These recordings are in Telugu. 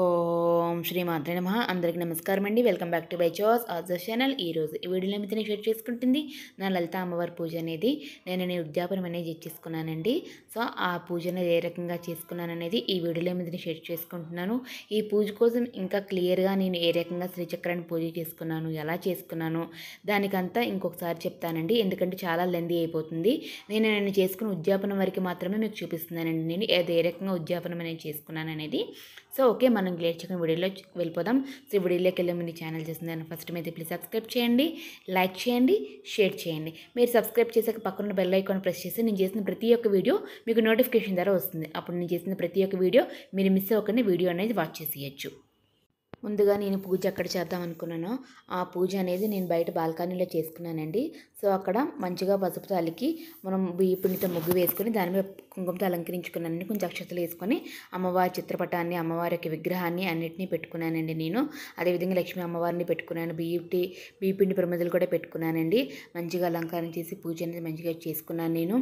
ఓం శ్రీ మాత్రే నమ అందరికీ నమస్కారం అండి వెల్కమ్ బ్యాక్ టు బై చాస్ ద ఛానల్ ఈరోజు ఈ వీడియోలో మిత్రని షేర్ చేసుకుంటుంది నా లలిత అమ్మవారి పూజ అనేది నేను నేను ఉద్యాపనం అనేది ఇచ్చేసుకున్నానండి సో ఆ పూజను ఏ రకంగా చేసుకున్నాను అనేది ఈ వీడియోలో మీద షేర్ చేసుకుంటున్నాను ఈ పూజ కోసం ఇంకా క్లియర్గా నేను ఏ రకంగా శ్రీచక్రాన్ని పూజ చేసుకున్నాను ఎలా చేసుకున్నాను దానికంతా ఇంకొకసారి చెప్తానండి ఎందుకంటే చాలా లెందీ అయిపోతుంది నేను నేను చేసుకున్న ఉద్యాపనం వరకు మాత్రమే మీకు చూపిస్తున్నానండి నేను ఏ రకంగా ఉద్యాపనం అనేది చేసుకున్నాను అనేది సో ఓకే మనం గ్లేడ్ చికెన్ వీడియోలో వెళ్ళిపోదాం సో వీడియోలోకి వెళ్ళి ముందు ఛానల్ చేసిందని ఫస్ట్ మీద ప్లీజ్ సబ్స్క్రైబ్ చేయండి లైక్ చేయండి షేర్ చేయండి మీరు సబ్స్క్రైబ్ చేసాక పక్కన బెల్ ఐకాన్ ప్రెస్ చేసి నేను చేసిన ప్రతి ఒక్క వీడియో మీకు నోటిఫికేషన్ ద్వారా వస్తుంది అప్పుడు నేను చేసిన ప్రతి ఒక్క వీడియో మీరు మిస్ అవ్వకుండా వీడియో అనేది వాచ్ చేసేయచ్చు ముందుగా నేను పూజ ఎక్కడ చేద్దాం అనుకున్నానో ఆ పూజ అనేది నేను బయట బాల్కనీలో చేసుకున్నానండి సో అక్కడ మంచిగా పసుపు తల్లికి మనం బియ్య పిండితో ముగ్గు వేసుకొని దాని మీద కుంకుమతో అలంకరించుకున్నానండి కొంచెం అక్షతలు వేసుకొని అమ్మవారి చిత్రపటాన్ని అమ్మవారి యొక్క విగ్రహాన్ని అన్నింటినీ పెట్టుకున్నానండి నేను అదేవిధంగా లక్ష్మీ అమ్మవారిని పెట్టుకున్నాను బియ్యటి బియ్య పిండి ప్రమిదలు కూడా పెట్టుకున్నానండి మంచిగా అలంకారం చేసి పూజ అనేది మంచిగా చేసుకున్నాను నేను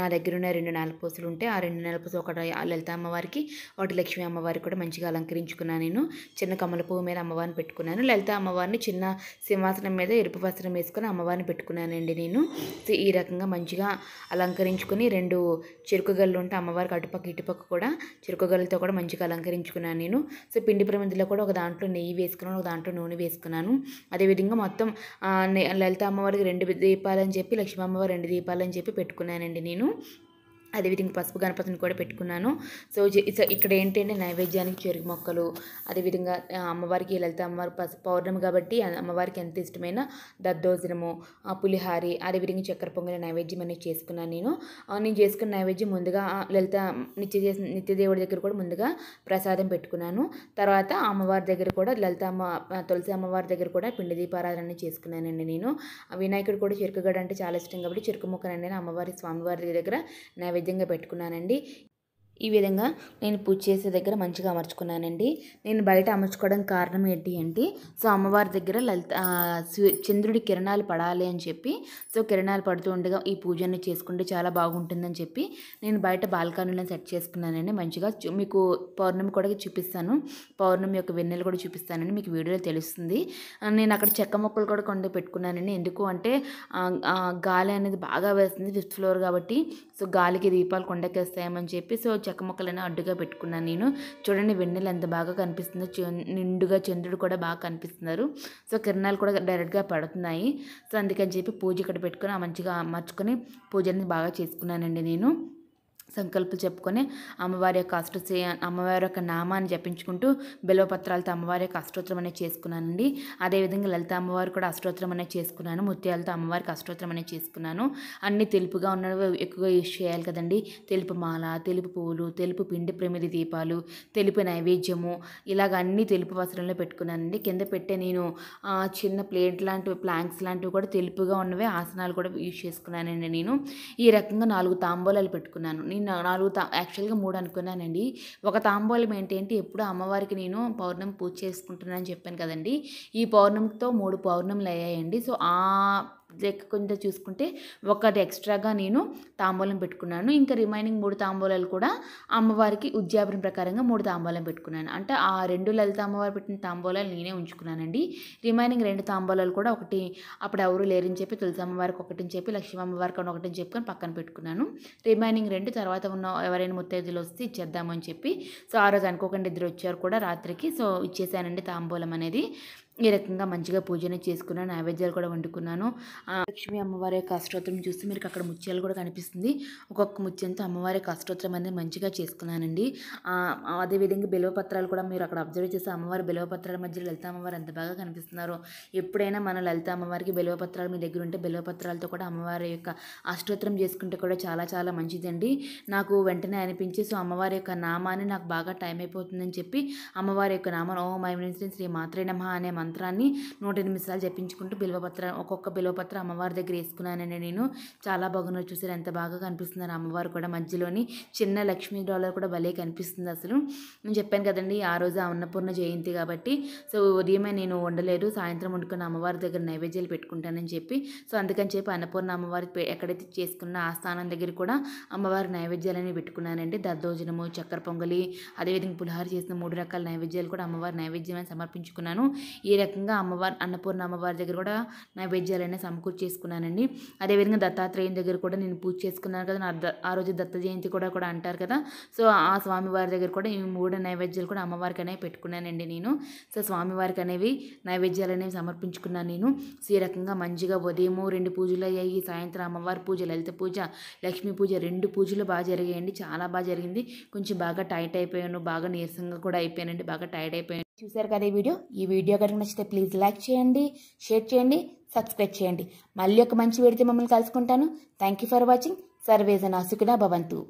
నా దగ్గర ఉన్న రెండు నాలుగు ఉంటే ఆ రెండు నాలుగు పూసలు ఒకటి లలిత అమ్మవారికి ఒకటి లక్ష్మీ అమ్మవారికి కూడా మంచిగా అలంకరించుకున్నాను నేను చిన్న కమల పువ్వు మీద అమ్మవారిని పెట్టుకున్నాను లలిత అమ్మవారిని చిన్న సింహాసనం మీద ఎరుపు వస్త్రం వేసుకొని అమ్మవారిని పెట్టుకున్నానండి నేను ఈ రకంగా మంచిగా అలంకరించుకొని రెండు చెరుకు గల్లు ఉంటే అమ్మవారికి అటుపక్క ఇటుపక్క కూడా చెరుకు గల్లతో కూడా మంచిగా అలంకరించుకున్నాను నేను సో పిండి ప్రమిదిలో కూడా ఒక దాంట్లో నెయ్యి వేసుకున్నాను ఒక దాంట్లో నూనె వేసుకున్నాను అదేవిధంగా మొత్తం లలిత అమ్మవారికి రెండు దీపాలని చెప్పి లక్ష్మీ అమ్మవారు రెండు దీపాలని చెప్పి పెట్టుకున్నానండి నేను అదేవిధంగా పసుపు గణపతిని కూడా పెట్టుకున్నాను సో ఇక్కడ ఏంటంటే నైవేద్యానికి చెరుగు మొక్కలు అదేవిధంగా అమ్మవారికి లలిత అమ్మవారి పసు పౌర్ణమి కాబట్టి అమ్మవారికి ఎంత ఇష్టమైన దద్దోజనము పులిహారి అదేవిధంగా చక్కెర పొంగలి నైవేద్యం అనేది చేసుకున్నాను నేను నేను చేసుకున్న నైవేద్యం ముందుగా లలిత నిత్య చేసిన నిత్యదేవుడి దగ్గర కూడా ముందుగా ప్రసాదం పెట్టుకున్నాను తర్వాత అమ్మవారి దగ్గర కూడా లలిత అమ్మ తులసి అమ్మవారి దగ్గర కూడా పిండి దీపారాధన చేసుకున్నానండి నేను వినాయకుడు కూడా చెరుకుగడ అంటే చాలా ఇష్టం కాబట్టి చెరుకు మొక్కలు అనేది అమ్మవారి స్వామివారి దగ్గర నైవేద్యం విధంగా పెట్టుకున్నానండి ఈ విధంగా నేను పూజ చేసే దగ్గర మంచిగా అమర్చుకున్నానండి నేను బయట అమర్చుకోవడం కారణం ఏంటి అంటే సో అమ్మవారి దగ్గర లలిత చంద్రుడి కిరణాలు పడాలి అని చెప్పి సో కిరణాలు పడుతూ ఉండగా ఈ పూజను చేసుకుంటే చాలా బాగుంటుందని చెప్పి నేను బయట బాల్కనీలను సెట్ చేసుకున్నానండి మంచిగా మీకు పౌర్ణమి కూడా చూపిస్తాను పౌర్ణమి యొక్క వెన్నెలు కూడా చూపిస్తానని మీకు వీడియోలో తెలుస్తుంది నేను అక్కడ చెక్క మొక్కలు కూడా కొండ పెట్టుకున్నానండి ఎందుకు అంటే గాలి అనేది బాగా వేస్తుంది ఫిఫ్త్ ఫ్లోర్ కాబట్టి సో గాలికి దీపాలు కొండకేస్తాయమని చెప్పి సో చెక్క మొక్కలను అడ్డుగా పెట్టుకున్నాను నేను చూడండి వెన్నెలు ఎంత బాగా కనిపిస్తుందో నిండుగా చంద్రుడు కూడా బాగా కనిపిస్తున్నారు సో కిరణాలు కూడా డైరెక్ట్గా పడుతున్నాయి సో అందుకని చెప్పి పూజ ఇక్కడ పెట్టుకుని మంచిగా అమర్చుకొని పూజని బాగా చేసుకున్నానండి నేను సంకల్పం చెప్పుకొని అమ్మవారి యొక్క అష్ట అమ్మవారి యొక్క నామాన్ని జపించుకుంటూ బిలవపత్రాలతో అమ్మవారి యొక్క అష్టోత్తరం అనేది చేసుకున్నానండి అదేవిధంగా లలిత అమ్మవారు కూడా అష్టోత్తరం అనేది చేసుకున్నాను ముత్యాలతో అమ్మవారికి అష్టోత్తరం అనేది చేసుకున్నాను అన్ని తెలుపుగా ఉన్నవి ఎక్కువగా యూజ్ చేయాలి కదండి తెలుపు మాల తెలుపు పువ్వులు తెలుపు పిండి ప్రమిది దీపాలు తెలుపు నైవేద్యము ఇలాగ అన్ని తెలుపు వస్త్రంలో పెట్టుకున్నానండి కింద పెట్టే నేను చిన్న ప్లేట్ లాంటివి ప్లాంక్స్ లాంటివి కూడా తెలుపుగా ఉన్నవి ఆసనాలు కూడా యూజ్ చేసుకున్నానండి నేను ఈ రకంగా నాలుగు తాంబూలాలు పెట్టుకున్నాను నేను నాలుగు తా యాక్చువల్గా మూడు అనుకున్నానండి ఒక తాంబూలం ఏంటంటే ఎప్పుడు అమ్మవారికి నేను పౌర్ణమి పూజ చేసుకుంటున్నానని చెప్పాను కదండి ఈ పౌర్ణమితో మూడు పౌర్ణములు అయ్యాయండి సో ఆ కొంచెం చూసుకుంటే ఒకటి ఎక్స్ట్రాగా నేను తాంబూలం పెట్టుకున్నాను ఇంకా రిమైనింగ్ మూడు తాంబూలాలు కూడా అమ్మవారికి ఉద్యాపన ప్రకారంగా మూడు తాంబూలం పెట్టుకున్నాను అంటే ఆ రెండు లలిత అమ్మవారు పెట్టిన తాంబూలాలు నేనే ఉంచుకున్నానండి రిమైనింగ్ రెండు తాంబూలాలు కూడా ఒకటి అప్పుడు ఎవరు లేరని చెప్పి తులసి అమ్మవారికి ఒకటి చెప్పి లక్ష్మీ అమ్మవారికి ఒకటి చెప్పుకొని పక్కన పెట్టుకున్నాను రిమైనింగ్ రెండు తర్వాత ఉన్న ఎవరైనా ముత్తైదులు వస్తే ఇచ్చేద్దామని చెప్పి సో ఆ రోజు అనుకోకుండా ఇద్దరు వచ్చారు కూడా రాత్రికి సో ఇచ్చేసానండి తాంబూలం అనేది ఈ రకంగా మంచిగా పూజనే చేసుకున్నాను నైవేద్యాలు కూడా వండుకున్నాను లక్ష్మి అమ్మవారి యొక్క అష్టోత్తరం చూస్తే మీరు అక్కడ ముత్యాలు కూడా కనిపిస్తుంది ఒక్కొక్క ముత్యంతో అమ్మవారి యొక్క అష్టోత్తరం అనేది మంచిగా చేసుకున్నానండి అదేవిధంగా బిలవపత్రాలు కూడా మీరు అక్కడ అబ్జర్వ్ చేస్తే అమ్మవారి బిలవపత్రాల మధ్య లలిత అమ్మవారు ఎంత బాగా కనిపిస్తున్నారు ఎప్పుడైనా మన లలిత అమ్మవారికి బిలవపత్రాలు మీ దగ్గర ఉంటే బిలవపత్రాలతో కూడా అమ్మవారి యొక్క అష్టోత్తరం చేసుకుంటే కూడా చాలా చాలా మంచిదండి నాకు వెంటనే అనిపించి సో అమ్మవారి యొక్క నామాన్ని నాకు బాగా టైం అయిపోతుందని చెప్పి అమ్మవారి యొక్క నామాన్ని ఓం మై శ్రీ మాత్రే నమ అనే మంత్రం మంత్రాన్ని నూట ఎనిమిది సార్లు జపించుకుంటూ బిల్వపత్ర ఒక్కొక్క బిల్వపత్ర అమ్మవారి దగ్గర వేసుకున్నానండి నేను చాలా బాగున్నారు చూసారు ఎంత బాగా కనిపిస్తున్నారు అమ్మవారు కూడా మధ్యలోని చిన్న లక్ష్మీ డాలర్ కూడా భలే కనిపిస్తుంది అసలు నేను చెప్పాను కదండి ఆ రోజు అన్నపూర్ణ జయంతి కాబట్టి సో ఉదయమే నేను వండలేదు సాయంత్రం వండుకున్న అమ్మవారి దగ్గర నైవేద్యాలు పెట్టుకుంటానని చెప్పి సో అందుకని చెప్పి అన్నపూర్ణ అమ్మవారి ఎక్కడైతే చేసుకున్న ఆ స్థానం దగ్గర కూడా అమ్మవారి నైవేద్యాలని పెట్టుకున్నానండి దద్దోజనము చక్కెర పొంగలి అదేవిధంగా పులిహార చేసిన మూడు రకాల నైవేద్యాలు కూడా అమ్మవారి నైవేద్యం సమర్పించుకున్నాను ఈ రకంగా అమ్మవారి అన్నపూర్ణ అమ్మవారి దగ్గర కూడా నైవేద్యాలైనా సమకూర్చి చేసుకున్నానండి అదేవిధంగా దత్తాత్రేయం దగ్గర కూడా నేను పూజ చేసుకున్నాను కదా ఆ రోజు దత్త జయంతి కూడా కూడా అంటారు కదా సో ఆ స్వామివారి దగ్గర కూడా ఈ మూడు నైవేద్యాలు కూడా అమ్మవారికి అనేవి పెట్టుకున్నానండి నేను సో స్వామివారికి అనేవి నైవేద్యాలు అనేవి సమర్పించుకున్నాను నేను సో ఈ రకంగా మంచిగా ఉదయము రెండు పూజలు అయ్యాయి సాయంత్రం అమ్మవారి పూజ లలిత పూజ లక్ష్మీ పూజ రెండు పూజలు బాగా జరిగాయండి చాలా బాగా జరిగింది కొంచెం బాగా టైట్ అయిపోయాను బాగా నీరసంగా కూడా అయిపోయానండి బాగా టైట్ అయిపోయాను చూశారు కదా ఈ వీడియో ఈ వీడియో కనుక నచ్చితే ప్లీజ్ లైక్ చేయండి షేర్ చేయండి సబ్స్క్రైబ్ చేయండి మళ్ళీ ఒక మంచి వీడితే మమ్మల్ని కలుసుకుంటాను థ్యాంక్ ఫర్ వాచింగ్ సర్వేజ సుఖినా భవంతు